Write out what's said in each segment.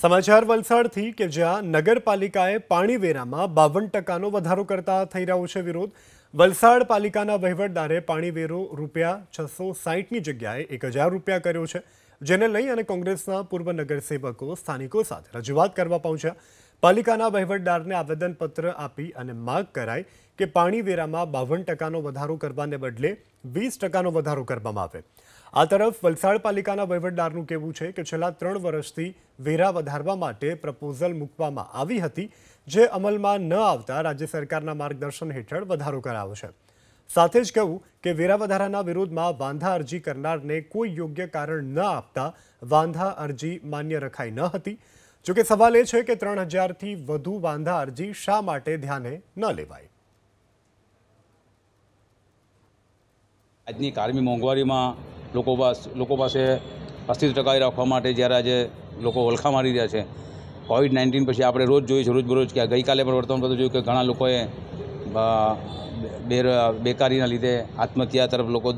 સમાચાર વલસાડથી કે જ્યાં નગરપાલિકાએ પાણીવેરામાં બાવન ટકાનો વધારો કરતા થઈ રહ્યો છે વિરોધ વલસાડ પાલિકાના વહીવટદારે પાણીવેરો રૂપિયા છસો સાહીઠની જગ્યાએ એક હજાર રૂપિયા કર્યો છે જેને લઈ અને કોંગ્રેસના પૂર્વ નગરસેવકો સ્થાનિકો સાથે રજૂઆત કરવા પહોંચ્યા પાલિકાના વહીવટદારને આવેદનપત્ર આપી અને માગ કરાય કે પાણી વેરામાં બાવન ટકાનો વધારો કરવાને બદલે વીસ ટકાનો વધારો કરવામાં આવે આ તરફ વલસાડ પાલિકાના વહીવટદારનું કહેવું છે કે છેલ્લા ત્રણ વર્ષથી વેરા વધારવા માટે પ્રપોઝલ મૂકવામાં આવી હતી જે અમલમાં ન આવતા રાજ્ય સરકારના માર્ગદર્શન હેઠળ વધારો કરાયો છે સાથે જ કહું કે વેરા વધારાના વિરોધમાં વાંધા અરજી કરનારને કોઈ યોગ્ય કારણ ન આપતા વાંધા અરજી માન્ય રખાઈ ન હતી જોકે સવાલ એ છે કે ત્રણ હજારથી વધુ વાંધા અરજી શા માટે ધ્યાને ન લેવાય આજની કારમી મોંઘવારીમાં લોકો પાસે લોકો પાસે અસ્તિત્વ ટકાવી રાખવા માટે જ્યારે આજે લોકો ઓલખા મારી રહ્યા છે કોવિડ નાઇન્ટીન પછી આપણે રોજ જોઈએ છીએ રોજબરોજ કે ગઈકાલે પણ વર્તમાન બધું જોયું કે ઘણા લોકોએ બેકારીના લીધે આત્મહત્યા તરફ લોકો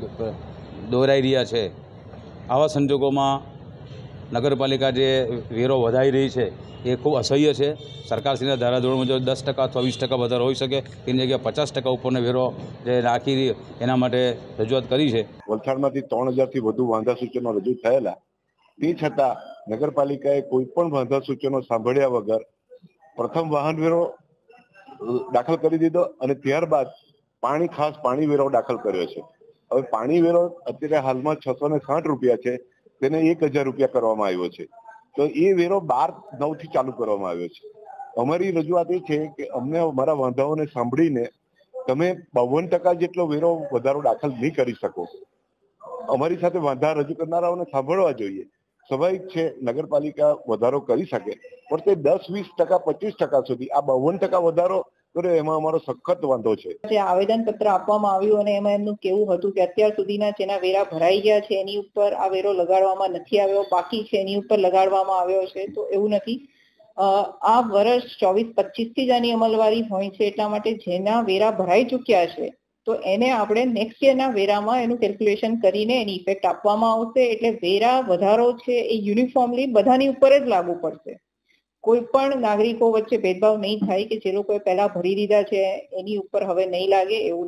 દોરાઈ રહ્યા છે આવા સંજોગોમાં નગરપાલિકા જે વેરો વધારી રહી છે એ ખૂબ અસહ્ય છે સરકારશ્રીના ધારાધોરણ મુજબ દસ ટકા અથવા વીસ ટકા વધારો હોઈ શકે એની જગ્યાએ પચાસ ટકા ઉપરનો વેરો જે રાખી એના માટે રજૂઆત કરી છે વલસાડમાંથી ત્રણ હજારથી વધુ વાંધા સૂચનો રજૂ થયેલા તે છતાં નગરપાલિકાએ કોઈ પણ વાંધા સૂચનો સાંભળ્યા વગર પ્રથમ વાહન વેરો દાખલ કરી દીધો અને ત્યારબાદ પાણી ખાસ પાણી વેરો દાખલ કર્યો છે હવે પાણી વેરો અત્યારે હાલમાં છસો ને સાઠ રૂપિયા છે તેને એક હજાર રૂપિયા કરવામાં આવ્યો છે તો એ વેરો બાર નવથી ચાલુ કરવામાં આવ્યો છે અમારી રજૂઆત એ છે કે અમને અમારા વાંધાઓને સાંભળીને તમે બાવન ટકા જેટલો વેરો વધારો દાખલ નહીં કરી શકો અમારી સાથે વાંધા રજૂ કરનારાઓને સાંભળવા જોઈએ સ્વાભાવિક છે નગરપાલિકા વધારો કરી શકે પણ તે દસ વીસ ટકા પચીસ ટકા સુધી આ બાવન ટકા વધારો કર્યો એમાં અમારો સખત વાંધો છે જે આવેદન પત્ર આપવામાં આવ્યું અને એમાં એમનું કેવું હતું કે અત્યાર સુધીના જેના વેરા ભરાઈ ગયા છે એની ઉપર આ વેરો લગાડવામાં નથી આવ્યો બાકી છે એની ઉપર લગાડવામાં આવ્યો છે તો એવું નથી આ વર્ષ ચોવીસ પચીસ થી જ આની અમલવારી હોય છે એટલા માટે જેના વેરા ભરાઈ ચુક્યા છે તો એને આપણે નેક્સ્ટ યરના વેરામાં એનું કેલ્ક્યુલેશન કરીને એની ઇફેક્ટ આપવામાં આવશે એટલે વેરા વધારો છે એ યુનિફોર્મલી બધાની ઉપર જ લાગુ પડશે કોઈ પણ નાગરિકો વચ્ચે ભેદભાવ નહીં થાય કે જે લોકોએ પહેલા ભરી દીધા છે એની ઉપર હવે નહીં લાગે એવું